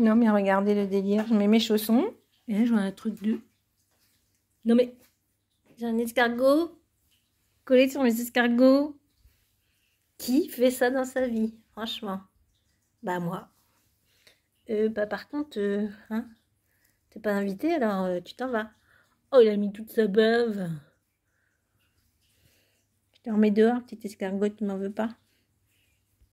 Non, mais regardez le délire. Je mets mes chaussons. Et là, je vois un truc de... Non, mais... J'ai un escargot collé sur mes escargots. Qui fait ça dans sa vie Franchement. Bah, moi. Euh, bah, par contre, euh, hein, t'es pas invité, alors euh, tu t'en vas. Oh, il a mis toute sa beuve. Je te remets dehors, petit escargot, tu m'en veux pas